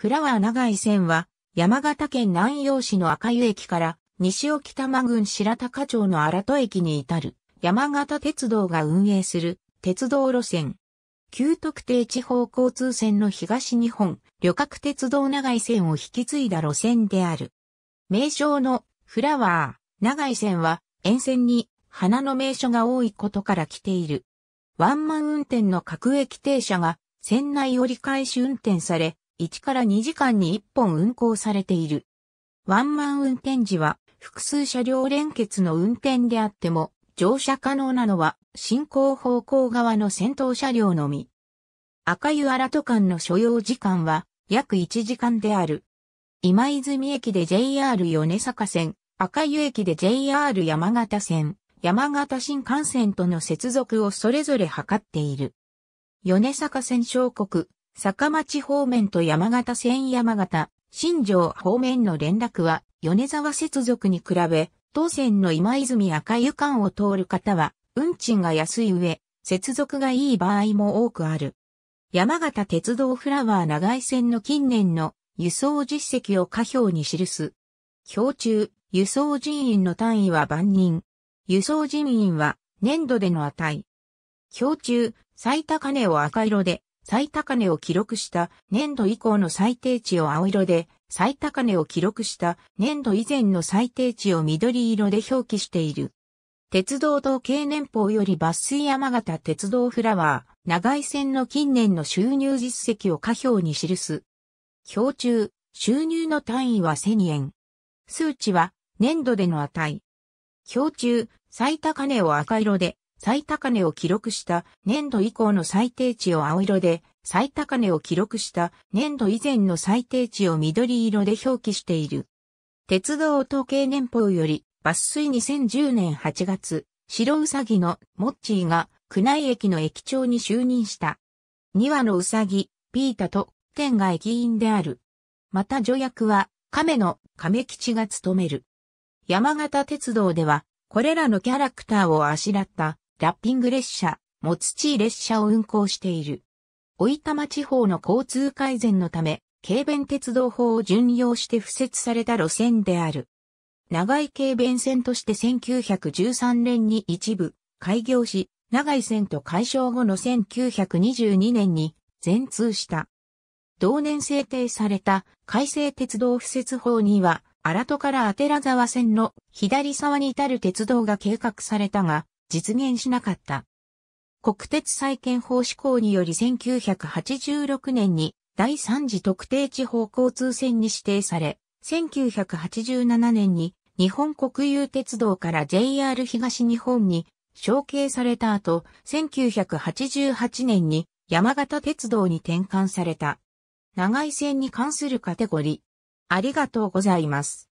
フラワー長井線は、山形県南陽市の赤湯駅から、西置賜郡白鷹町の荒戸駅に至る、山形鉄道が運営する、鉄道路線。旧特定地方交通線の東日本、旅客鉄道長井線を引き継いだ路線である。名称の、フラワー、長井線は、沿線に、花の名所が多いことから来ている。ワンマン運転の各駅停車が、線内折り返し運転され、1から2時間に1本運行されている。ワンマン運転時は複数車両連結の運転であっても乗車可能なのは進行方向側の先頭車両のみ。赤湯荒戸間の所要時間は約1時間である。今泉駅で JR 米坂線、赤湯駅で JR 山形線、山形新幹線との接続をそれぞれ測っている。米坂線小国、坂町方面と山形線山形、新城方面の連絡は、米沢接続に比べ、当線の今泉赤湯間を通る方は、運賃が安い上、接続がいい場合も多くある。山形鉄道フラワー長井線の近年の輸送実績を下表に記す。表中、輸送人員の単位は万人。輸送人員は年度での値。表中、最高値を赤色で、最高値を記録した年度以降の最低値を青色で、最高値を記録した年度以前の最低値を緑色で表記している。鉄道統計年報より抜粋山形鉄道フラワー、長井線の近年の収入実績を下表に記す。表中、収入の単位は1000円。数値は年度での値。表中、最高値を赤色で、最高値を記録した年度以降の最低値を青色で、最高値を記録した年度以前の最低値を緑色で表記している。鉄道統計年報より、抜粋2010年8月、白うさぎのモッチーが区内駅の駅長に就任した。2羽のうさぎ、ピータと天外駅員である。また助役は亀の亀吉が務める。山形鉄道では、これらのキャラクターをあしらったラッピング列車、モツチー列車を運行している。大い町地方の交通改善のため、軽便鉄道法を順用して付設された路線である。長井軽便線として1913年に一部開業し、長井線と解消後の1922年に全通した。同年制定された改正鉄道敷設法には、荒戸から当てら沢線の左沢に至る鉄道が計画されたが、実現しなかった。国鉄再建法施行により1986年に第3次特定地方交通線に指定され、1987年に日本国有鉄道から JR 東日本に承継された後、1988年に山形鉄道に転換された。長井線に関するカテゴリー。ありがとうございます。